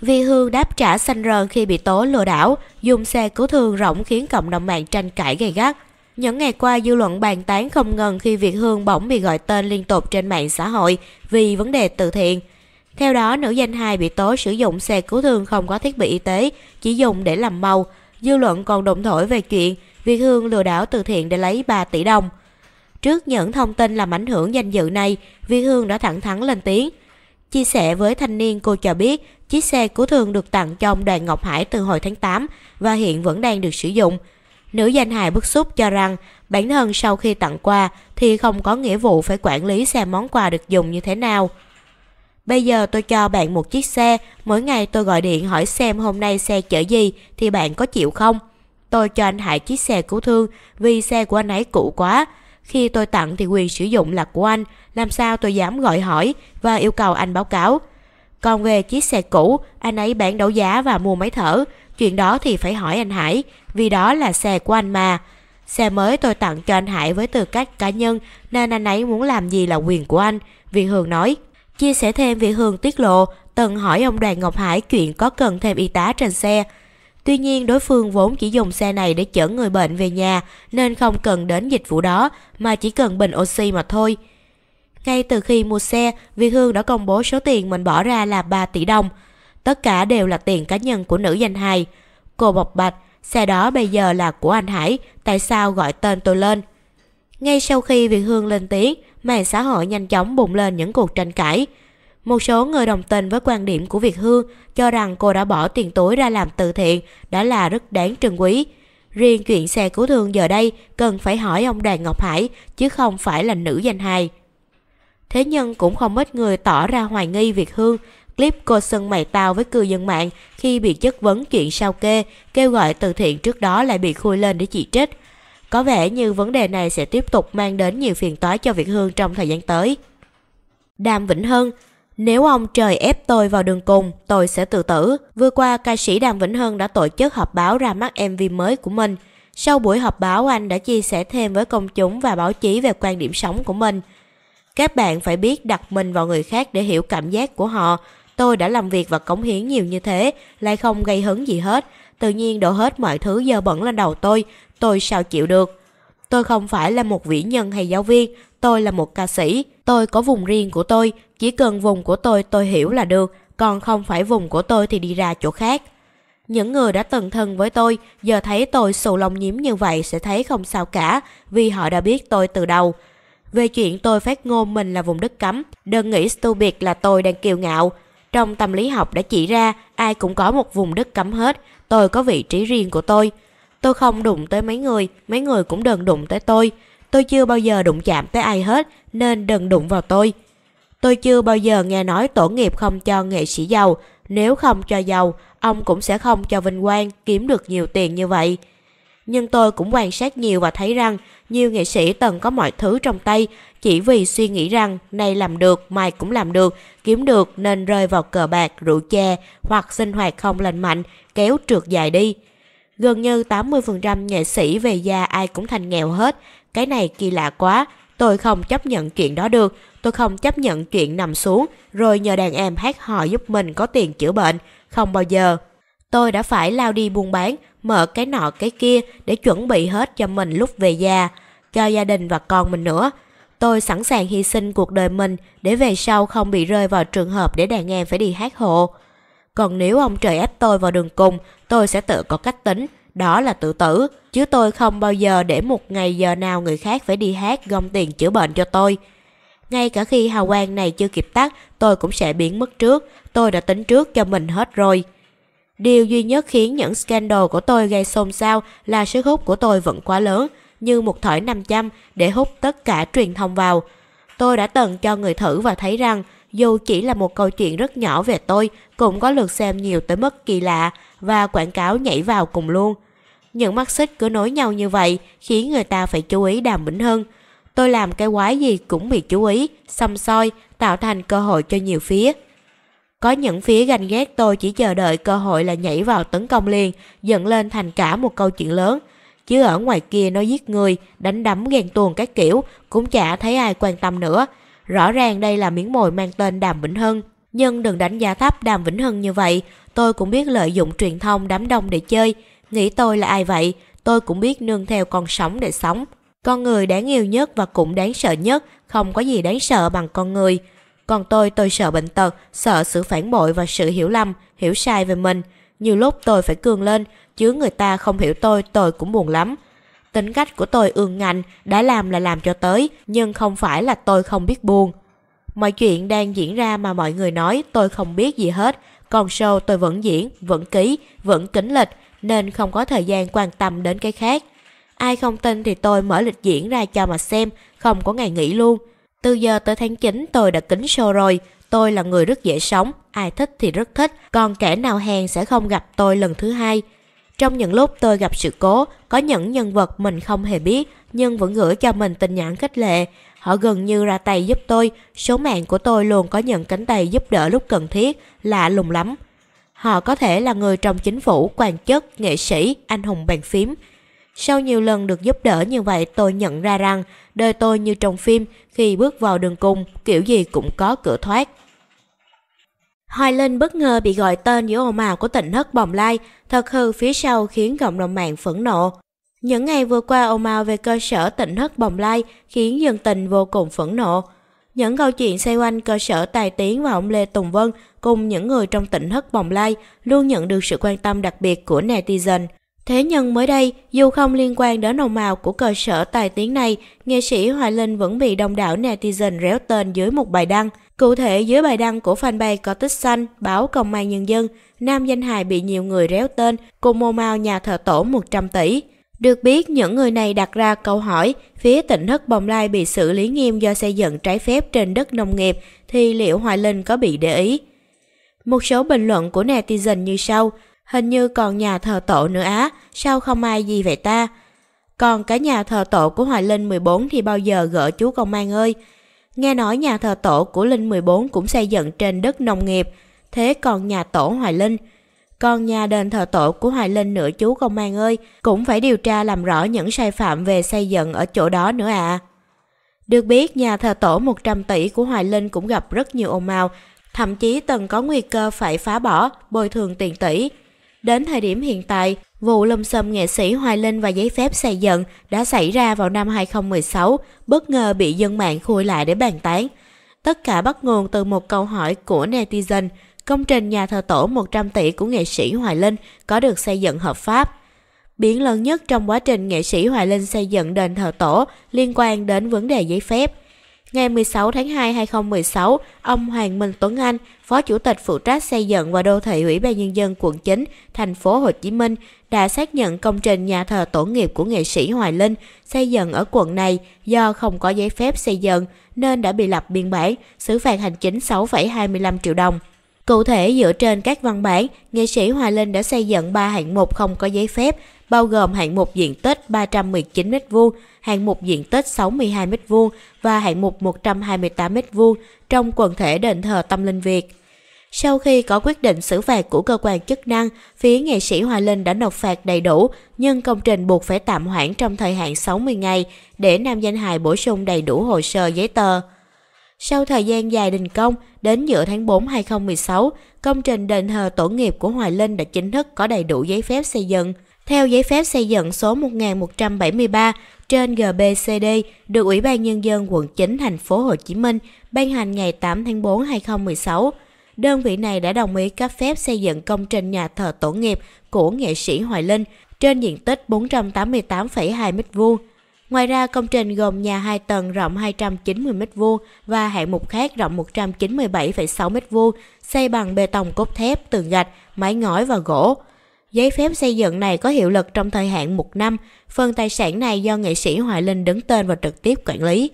Vi Hương đáp trả xanh rờn khi bị tố lừa đảo, dùng xe cứu thương rỗng khiến cộng đồng mạng tranh cãi gay gắt. Những ngày qua dư luận bàn tán không ngừng khi Việt Hương bỗng bị gọi tên liên tục trên mạng xã hội vì vấn đề từ thiện. Theo đó, nữ danh hài bị tố sử dụng xe cứu thương không có thiết bị y tế, chỉ dùng để làm màu. Dư luận còn động thổi về chuyện Việt Hương lừa đảo từ thiện để lấy 3 tỷ đồng. Trước những thông tin làm ảnh hưởng danh dự này, Việt Hương đã thẳng thắn lên tiếng. Chia sẻ với thanh niên cô cho biết Chiếc xe của Thường được tặng cho ông Đoàn Ngọc Hải từ hồi tháng 8 và hiện vẫn đang được sử dụng. Nữ danh hài bức xúc cho rằng bản thân sau khi tặng quà thì không có nghĩa vụ phải quản lý xem món quà được dùng như thế nào. Bây giờ tôi cho bạn một chiếc xe, mỗi ngày tôi gọi điện hỏi xem hôm nay xe chở gì thì bạn có chịu không? Tôi cho anh Hải chiếc xe cứu thương vì xe của anh ấy cũ quá. Khi tôi tặng thì quyền sử dụng là của anh, làm sao tôi dám gọi hỏi và yêu cầu anh báo cáo. Còn về chiếc xe cũ, anh ấy bán đấu giá và mua máy thở. Chuyện đó thì phải hỏi anh Hải, vì đó là xe của anh mà. Xe mới tôi tặng cho anh Hải với tư cách cá nhân, nên anh ấy muốn làm gì là quyền của anh, Viện Hường nói. Chia sẻ thêm Viện Hường tiết lộ, Tần hỏi ông Đoàn Ngọc Hải chuyện có cần thêm y tá trên xe. Tuy nhiên đối phương vốn chỉ dùng xe này để chở người bệnh về nhà nên không cần đến dịch vụ đó mà chỉ cần bình oxy mà thôi. Ngay từ khi mua xe, Vi Hương đã công bố số tiền mình bỏ ra là 3 tỷ đồng. Tất cả đều là tiền cá nhân của nữ danh hài. Cô bộc bạch, xe đó bây giờ là của anh Hải, tại sao gọi tên tôi lên? Ngay sau khi Vi Hương lên tiếng, mạng xã hội nhanh chóng bùng lên những cuộc tranh cãi. Một số người đồng tình với quan điểm của Việt Hương cho rằng cô đã bỏ tiền túi ra làm từ thiện đã là rất đáng trân quý. Riêng chuyện xe cứu thương giờ đây cần phải hỏi ông Đàn Ngọc Hải chứ không phải là nữ danh hài. Thế nhưng cũng không ít người tỏ ra hoài nghi Việt Hương clip cô sân mày tao với cư dân mạng khi bị chất vấn chuyện sao kê, kêu gọi từ thiện trước đó lại bị khui lên để chỉ trích. Có vẻ như vấn đề này sẽ tiếp tục mang đến nhiều phiền toái cho Việt Hương trong thời gian tới. Đàm Vĩnh Hân nếu ông trời ép tôi vào đường cùng, tôi sẽ tự tử. Vừa qua, ca sĩ Đàm Vĩnh Hân đã tổ chức họp báo ra mắt MV mới của mình. Sau buổi họp báo, anh đã chia sẻ thêm với công chúng và báo chí về quan điểm sống của mình – các bạn phải biết đặt mình vào người khác để hiểu cảm giác của họ. Tôi đã làm việc và cống hiến nhiều như thế, lại không gây hứng gì hết. Tự nhiên đổ hết mọi thứ dơ bẩn lên đầu tôi, tôi sao chịu được. Tôi không phải là một vĩ nhân hay giáo viên, tôi là một ca sĩ. Tôi có vùng riêng của tôi, chỉ cần vùng của tôi tôi hiểu là được, còn không phải vùng của tôi thì đi ra chỗ khác. Những người đã từng thân với tôi, giờ thấy tôi sù lông nhiễm như vậy sẽ thấy không sao cả, vì họ đã biết tôi từ đầu về chuyện tôi phát ngôn mình là vùng đất cấm, đừng nghĩ stu biệt là tôi đang kiêu ngạo. Trong tâm lý học đã chỉ ra ai cũng có một vùng đất cấm hết, tôi có vị trí riêng của tôi. Tôi không đụng tới mấy người, mấy người cũng đừng đụng tới tôi. Tôi chưa bao giờ đụng chạm tới ai hết, nên đừng đụng vào tôi. Tôi chưa bao giờ nghe nói tổ nghiệp không cho nghệ sĩ giàu, nếu không cho giàu, ông cũng sẽ không cho vinh quang kiếm được nhiều tiền như vậy nhưng tôi cũng quan sát nhiều và thấy rằng nhiều nghệ sĩ từng có mọi thứ trong tay chỉ vì suy nghĩ rằng nay làm được, mai cũng làm được, kiếm được nên rơi vào cờ bạc, rượu chè hoặc sinh hoạt không lành mạnh, kéo trượt dài đi. Gần như 80% nghệ sĩ về già ai cũng thành nghèo hết. Cái này kỳ lạ quá, tôi không chấp nhận chuyện đó được. Tôi không chấp nhận chuyện nằm xuống rồi nhờ đàn em hát hò giúp mình có tiền chữa bệnh. Không bao giờ. Tôi đã phải lao đi buôn bán mở cái nọ cái kia để chuẩn bị hết cho mình lúc về già, cho gia đình và con mình nữa. Tôi sẵn sàng hy sinh cuộc đời mình để về sau không bị rơi vào trường hợp để đàn em phải đi hát hộ. Còn nếu ông trời ép tôi vào đường cùng, tôi sẽ tự có cách tính, đó là tự tử. Chứ tôi không bao giờ để một ngày giờ nào người khác phải đi hát gom tiền chữa bệnh cho tôi. Ngay cả khi hào quang này chưa kịp tắt, tôi cũng sẽ biến mất trước. Tôi đã tính trước cho mình hết rồi. Điều duy nhất khiến những scandal của tôi gây xôn xao là sức hút của tôi vẫn quá lớn, như một thỏi 500 để hút tất cả truyền thông vào. Tôi đã từng cho người thử và thấy rằng dù chỉ là một câu chuyện rất nhỏ về tôi cũng có lượt xem nhiều tới mức kỳ lạ và quảng cáo nhảy vào cùng luôn. Những mắt xích cứ nối nhau như vậy khiến người ta phải chú ý Đàm Vĩnh hơn. Tôi làm cái quái gì cũng bị chú ý, xăm soi, tạo thành cơ hội cho nhiều phía. Có những phía ganh ghét tôi chỉ chờ đợi cơ hội là nhảy vào tấn công liền, dẫn lên thành cả một câu chuyện lớn. Chứ ở ngoài kia nó giết người, đánh đấm ghen tuồng các kiểu, cũng chả thấy ai quan tâm nữa. Rõ ràng đây là miếng mồi mang tên Đàm Vĩnh Hưng. Nhưng đừng đánh giá thấp Đàm Vĩnh Hưng như vậy, tôi cũng biết lợi dụng truyền thông đám đông để chơi. Nghĩ tôi là ai vậy, tôi cũng biết nương theo con sống để sống. Con người đáng yêu nhất và cũng đáng sợ nhất, không có gì đáng sợ bằng con người. Còn tôi tôi sợ bệnh tật, sợ sự phản bội và sự hiểu lầm, hiểu sai về mình. Nhiều lúc tôi phải cường lên, chứ người ta không hiểu tôi tôi cũng buồn lắm. Tính cách của tôi ương ngạnh, đã làm là làm cho tới, nhưng không phải là tôi không biết buồn. Mọi chuyện đang diễn ra mà mọi người nói tôi không biết gì hết. Còn show tôi vẫn diễn, vẫn ký, vẫn kính lịch, nên không có thời gian quan tâm đến cái khác. Ai không tin thì tôi mở lịch diễn ra cho mà xem, không có ngày nghỉ luôn. Từ giờ tới tháng 9 tôi đã kính show rồi. Tôi là người rất dễ sống, ai thích thì rất thích, còn kẻ nào hèn sẽ không gặp tôi lần thứ hai. Trong những lúc tôi gặp sự cố, có những nhân vật mình không hề biết nhưng vẫn gửi cho mình tình nhãn khích lệ. Họ gần như ra tay giúp tôi, số mạng của tôi luôn có những cánh tay giúp đỡ lúc cần thiết, lạ lùng lắm. Họ có thể là người trong chính phủ, quan chức, nghệ sĩ, anh hùng bàn phím, sau nhiều lần được giúp đỡ như vậy tôi nhận ra rằng đời tôi như trong phim khi bước vào đường cùng kiểu gì cũng có cửa thoát. Hoài Linh bất ngờ bị gọi tên giữa ồn ào của tỉnh Hất Bồng Lai, thật hư phía sau khiến cộng đồng mạng phẫn nộ. Những ngày vừa qua ồn ào về cơ sở tỉnh Hất Bồng Lai khiến dân tình vô cùng phẫn nộ. Những câu chuyện xoay quanh cơ sở Tài Tiến và ông Lê Tùng Vân cùng những người trong tỉnh Hất Bồng Lai luôn nhận được sự quan tâm đặc biệt của netizen. Thế nhưng mới đây, dù không liên quan đến đồng màu của cơ sở tài tiếng này, nghệ sĩ Hoài Linh vẫn bị đông đảo netizen réo tên dưới một bài đăng. Cụ thể, dưới bài đăng của fanpage có tích xanh, báo Công an Nhân dân, nam danh hài bị nhiều người réo tên, cùng mô mau nhà thờ tổ 100 tỷ. Được biết, những người này đặt ra câu hỏi, phía tỉnh thất Bồng Lai bị xử lý nghiêm do xây dựng trái phép trên đất nông nghiệp, thì liệu Hoài Linh có bị để ý? Một số bình luận của netizen như sau – Hình như còn nhà thờ tổ nữa á, sao không ai gì vậy ta? Còn cái nhà thờ tổ của Hoài Linh 14 thì bao giờ gỡ chú công an ơi? Nghe nói nhà thờ tổ của Linh 14 cũng xây dựng trên đất nông nghiệp, thế còn nhà tổ Hoài Linh? Còn nhà đền thờ tổ của Hoài Linh nữa chú công an ơi, cũng phải điều tra làm rõ những sai phạm về xây dựng ở chỗ đó nữa à. Được biết, nhà thờ tổ 100 tỷ của Hoài Linh cũng gặp rất nhiều ồn ào, thậm chí từng có nguy cơ phải phá bỏ, bồi thường tiền tỷ. Đến thời điểm hiện tại, vụ lâm xâm nghệ sĩ Hoài Linh và giấy phép xây dựng đã xảy ra vào năm 2016, bất ngờ bị dân mạng khui lại để bàn tán. Tất cả bắt nguồn từ một câu hỏi của netizen, công trình nhà thờ tổ 100 tỷ của nghệ sĩ Hoài Linh có được xây dựng hợp pháp. Biển lớn nhất trong quá trình nghệ sĩ Hoài Linh xây dựng đền thờ tổ liên quan đến vấn đề giấy phép – Ngày 16 tháng 2 2016, ông Hoàng Minh Tuấn Anh, Phó Chủ tịch phụ trách xây dựng và đô thị Ủy ban nhân dân quận 9, thành phố Hồ Chí Minh đã xác nhận công trình nhà thờ tổ nghiệp của nghệ sĩ Hoài Linh xây dựng ở quận này do không có giấy phép xây dựng nên đã bị lập biên bản, xử phạt hành chính 6,25 triệu đồng. Cụ thể dựa trên các văn bản, nghệ sĩ Hoài Linh đã xây dựng 3 hạng mục không có giấy phép, bao gồm hạng mục diện tích 319m2, hạng mục diện tích 62m2 và hạng mục 128m2 trong quần thể đền thờ tâm linh Việt. Sau khi có quyết định xử phạt của cơ quan chức năng, phía nghệ sĩ Hoài Linh đã nộp phạt đầy đủ, nhưng công trình buộc phải tạm hoãn trong thời hạn 60 ngày để nam danh hài bổ sung đầy đủ hồ sơ giấy tờ. Sau thời gian dài đình công, đến giữa tháng 4 2016, công trình đền thờ tổ nghiệp của Hoài Linh đã chính thức có đầy đủ giấy phép xây dựng. Theo giấy phép xây dựng số 1173 trên GBCD được Ủy ban Nhân dân quận 9 thành phố Hồ Chí Minh ban hành ngày 8 tháng 4 2016, đơn vị này đã đồng ý cấp phép xây dựng công trình nhà thờ tổ nghiệp của nghệ sĩ Hoài Linh trên diện tích 488,2 m2 Ngoài ra, công trình gồm nhà 2 tầng rộng 290m2 và hạng mục khác rộng 197,6m2, xây bằng bê tông cốt thép, tường gạch, mái ngói và gỗ. Giấy phép xây dựng này có hiệu lực trong thời hạn một năm. Phần tài sản này do nghệ sĩ Hoài Linh đứng tên và trực tiếp quản lý.